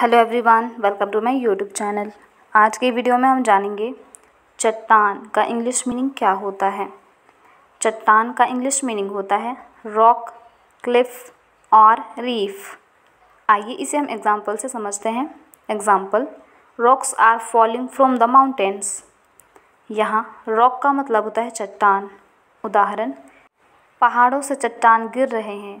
hello everyone welcome to my YouTube channel आज के video में हम जानेंगे चट्टान का इंग्लिश मीनिंग क्या होता है चट्टान का इंग्लिश मीनिंग होता है रॉक क्लिफ और रीफ आइए इसे हम एग्जांपल से समझते हैं example rocks are falling from the mountains यहाँ रॉक का मतलब होता है चट्टान उदाहरण पहाड़ों से चट्टान गिर रहे हैं